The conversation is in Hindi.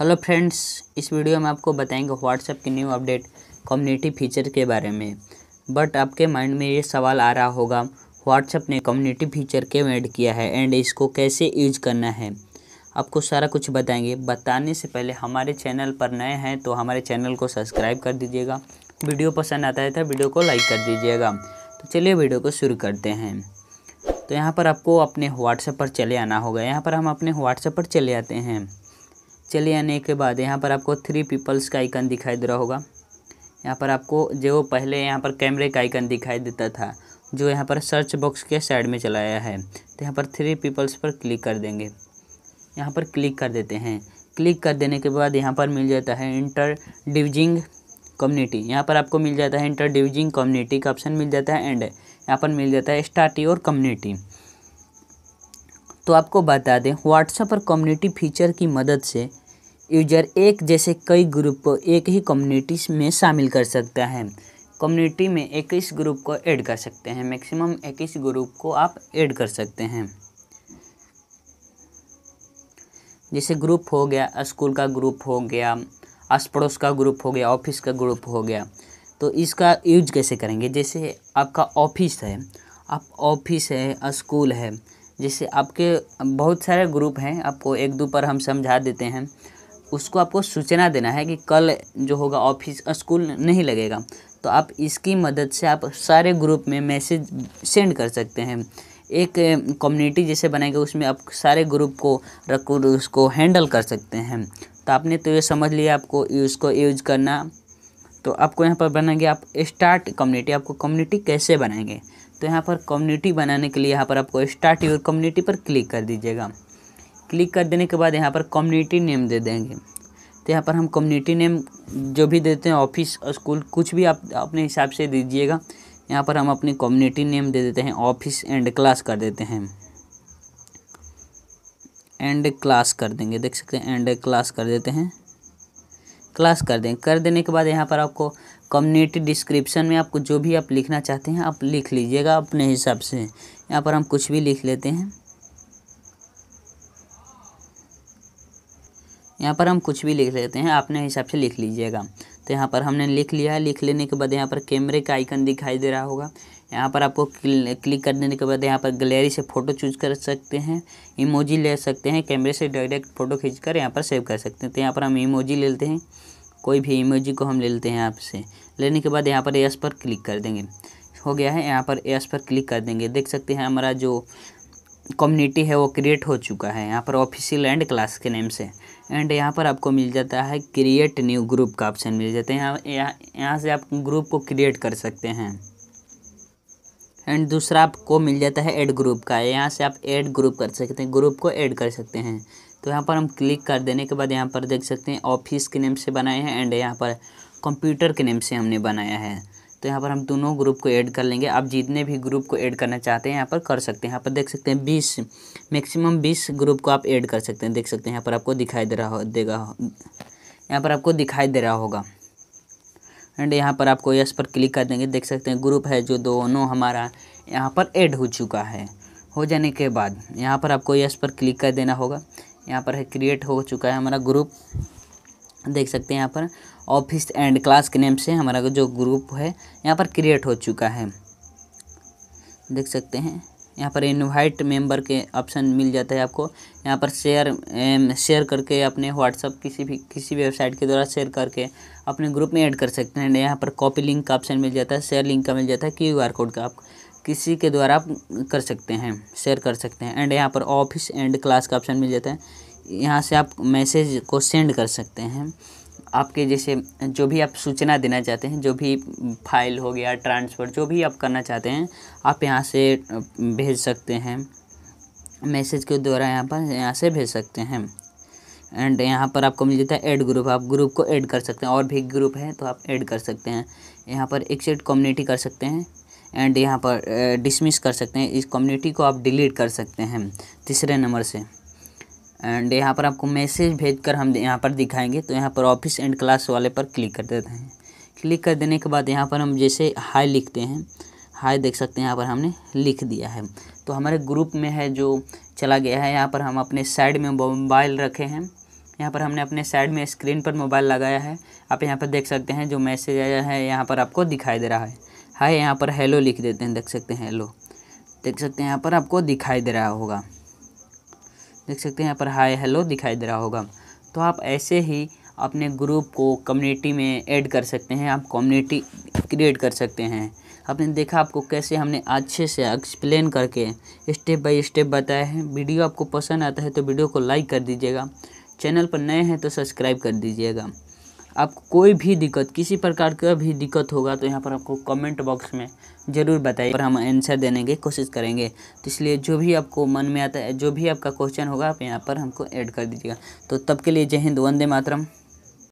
हेलो फ्रेंड्स इस वीडियो में आपको बताएंगे व्हाट्सएप के न्यू अपडेट कम्युनिटी फीचर के बारे में बट आपके माइंड में ये सवाल आ रहा होगा व्हाट्सएप ने कम्युनिटी फीचर क्यों ऐड किया है एंड इसको कैसे यूज करना है आपको सारा कुछ बताएंगे बताने से पहले हमारे चैनल पर नए हैं तो हमारे चैनल को सब्सक्राइब कर दीजिएगा वीडियो पसंद आता है तो वीडियो को लाइक कर दीजिएगा तो चलिए वीडियो को शुरू करते हैं तो यहाँ पर आपको अपने व्हाट्सएप पर चले आना होगा यहाँ पर हम अपने व्हाट्सएप पर चले आते हैं चले आने के बाद यहाँ पर आपको थ्री पीपल्स का आइकन दिखाई दे रहा होगा यहाँ पर आपको जो पहले यहाँ पर कैमरे का आइकन दिखाई देता था जो यहाँ पर सर्च बॉक्स के साइड में चलाया है तो यहाँ पर थ्री पीपल्स पर क्लिक कर देंगे यहाँ पर क्लिक कर देते हैं क्लिक कर देने के बाद यहाँ पर मिल जाता है इंटर डिविजिंग कम्युनिटी यहाँ पर आपको मिल जाता है इंटर डिविजिंग कम्युनिटी का ऑप्शन मिल जाता है एंड यहाँ पर मिल जाता है स्टार्ट योर कम्युनिटी तो आपको बता दें व्हाट्सएप पर कम्युनिटी फीचर की मदद से यूजर एक जैसे कई ग्रुप को एक ही कम्युनिटी में शामिल कर सकता है कम्युनिटी में इक्कीस ग्रुप को ऐड कर सकते हैं मैक्सिमम इक्कीस ग्रुप को आप ऐड कर सकते हैं जैसे ग्रुप हो गया स्कूल का ग्रुप हो गया आस पड़ोस का ग्रुप हो गया ऑफिस का ग्रुप हो गया तो इसका यूज कैसे करेंगे जैसे आपका ऑफिस है आप ऑफिस है स्कूल है जैसे आपके बहुत सारे ग्रुप हैं आपको एक दो पर हम समझा देते हैं उसको आपको सूचना देना है कि कल जो होगा ऑफिस स्कूल नहीं लगेगा तो आप इसकी मदद से आप सारे ग्रुप में मैसेज सेंड कर सकते हैं एक कम्युनिटी जैसे बनाएंगे उसमें आप सारे ग्रुप को रख उसको हैंडल कर सकते हैं तो आपने तो ये समझ लिया आपको उसको यूज करना तो आपको यहाँ पर बनाएंगे आप स्टार्ट कम्युनिटी आपको कम्युनिटी कैसे बनाएंगे तो यहाँ पर कम्युनिटी बनाने के लिए यहाँ पर आपको स्टार्ट योर कम्युनिटी पर क्लिक कर दीजिएगा क्लिक कर देने के बाद यहाँ पर कम्युनिटी नेम दे देंगे तो यहाँ पर हम कम्युनिटी नेम जो भी देते हैं ऑफिस स्कूल कुछ भी आप अपने हिसाब से दीजिएगा यहाँ पर हम अपनी कम्युनिटी नेम दे देते हैं ऑफिस एंड क्लास कर देते हैं एंड क्लास कर देंगे देख सकते हैं एंड क्लास कर देते हैं क्लास कर दें कर देने के बाद यहाँ पर आपको कम्युनिटी डिस्क्रिप्शन में आपको जो भी आप लिखना चाहते हैं आप लिख लीजिएगा अपने हिसाब से यहाँ पर हम कुछ भी लिख लेते हैं यहाँ पर हम कुछ भी लिख लेते हैं अपने हिसाब से लिख लीजिएगा तो यहाँ पर हमने लिख लिया है लिख लेने के बाद यहाँ पर कैमरे का आइकन दिखाई दे रहा होगा यहाँ पर आपको क्लिक करने के बाद यहाँ पर गैलरी से फ़ोटो चूज कर सकते हैं इमोजी ले सकते हैं कैमरे से डायरेक्ट फ़ोटो खींचकर यहाँ पर सेव कर सकते हैं तो यहाँ पर हम इमोजी लेते हैं कोई भी इमोजी को हम ले लेते हैं आपसे लेने के बाद यहाँ पर एस पर क्लिक कर देंगे हो गया है यहाँ पर एस पर क्लिक कर देंगे देख सकते हैं हमारा जो कम्युनिटी है वो क्रिएट हो चुका है यहाँ पर ऑफिशियल एंड क्लास के नेम से एंड यहाँ पर आपको मिल जाता है क्रिएट न्यू ग्रुप का ऑप्शन मिल जाता है यहाँ यहाँ से आप ग्रुप को क्रिएट कर सकते हैं एंड दूसरा आपको मिल जाता है एड ग्रुप का यहाँ से आप एड ग्रुप कर सकते हैं ग्रुप को ऐड कर सकते हैं तो यहाँ पर हम क्लिक कर देने के बाद यहाँ पर देख सकते हैं ऑफिस के नेम से बनाए हैं एंड यहाँ पर कंप्यूटर के नेम से हमने बनाया है तो यहाँ पर हम दोनों ग्रुप को ऐड कर लेंगे आप जितने भी ग्रुप को ऐड करना चाहते हैं यहाँ पर कर सकते हैं यहाँ पर देख सकते हैं बीस मैक्सिमम बीस ग्रुप को आप ऐड कर सकते हैं देख सकते हैं यहाँ पर आपको दिखाई दे रहा हो देगा यहाँ पर आपको दिखाई दे रहा होगा एंड यहाँ पर आपको यस पर क्लिक कर देंगे देख सकते हैं ग्रुप है जो दोनों हमारा यहाँ पर ऐड हो चुका है हो जाने के बाद यहाँ पर आपको यस पर क्लिक कर देना होगा यहाँ पर है क्रिएट हो चुका है हमारा ग्रुप देख सकते हैं यहाँ पर ऑफिस एंड क्लास के नेम से हमारा जो ग्रुप है यहाँ पर क्रिएट हो चुका है देख सकते हैं यहाँ पर इनवाइट मेंबर के ऑप्शन मिल जाता है आपको यहाँ पर शेयर शेयर करके अपने व्हाट्सअप किसी भी किसी वेबसाइट के द्वारा शेयर करके अपने ग्रुप में ऐड कर सकते हैं यहाँ पर कॉपी लिंक का ऑप्शन मिल जाता है शेयर लिंक का मिल जाता है क्यू आर कोड का आप किसी के द्वारा आप कर सकते हैं शेयर कर सकते हैं एंड यहाँ पर ऑफिस एंड क्लास का ऑप्शन मिल जाता है यहाँ से आप मैसेज को सेंड कर सकते हैं आपके जैसे जो भी आप सूचना देना चाहते हैं जो भी फाइल हो गया ट्रांसफ़र जो भी आप करना चाहते हैं आप यहाँ से भेज सकते हैं मैसेज के द्वारा यहाँ पर यहाँ से भेज सकते हैं एंड यहाँ पर आपको मिल जाता है ऐड ग्रुप आप ग्रुप को ऐड कर सकते हैं और भी ग्रुप है तो आप ऐड कर सकते हैं यहाँ पर एक्सेट कम्युनिटी कर सकते हैं एंड यहाँ पर डिसमिस कर सकते हैं इस कम्युनिटी को आप डिलीट कर सकते हैं तीसरे नंबर से एंड यहाँ पर आपको मैसेज भेज कर हम यहाँ पर दिखाएंगे तो यहाँ पर ऑफिस एंड क्लास वाले पर क्लिक कर देते हैं क्लिक कर देने के बाद यहाँ पर हम जैसे हाई लिखते हैं हाई देख सकते हैं यहाँ पर हमने लिख दिया है तो हमारे ग्रुप में है जो चला गया है यहाँ पर हम अपने साइड में मोबाइल रखे हैं यहाँ पर हमने अपने साइड में स्क्रीन पर मोबाइल लगाया है आप यहाँ पर देख सकते हैं जो मैसेज आया है यहाँ पर आपको दिखाई दे रहा है हाय यहाँ पर हेलो लिख देते हैं देख सकते हैं हेलो देख सकते हैं यहाँ पर आपको दिखाई दे रहा होगा देख सकते हैं यहाँ पर हाय हेलो दिखाई दे रहा होगा तो आप ऐसे ही अपने ग्रुप को कम्युनिटी में ऐड कर सकते हैं आप कम्युनिटी क्रिएट कर सकते हैं आपने देखा आपको कैसे हमने अच्छे से एक्सप्लेन करके स्टेप बाय स्टेप बताया है वीडियो आपको पसंद आता है तो वीडियो को लाइक कर दीजिएगा चैनल पर नए हैं तो सब्सक्राइब कर दीजिएगा आपको कोई भी दिक्कत किसी प्रकार का भी दिक्कत होगा तो यहाँ पर आपको कमेंट बॉक्स में ज़रूर बताइए और हम आंसर देने की कोशिश करेंगे तो इसलिए जो भी आपको मन में आता है जो भी आपका क्वेश्चन होगा आप यहाँ पर हमको ऐड कर दीजिएगा तो तब के लिए जय हिंद वंदे मातरम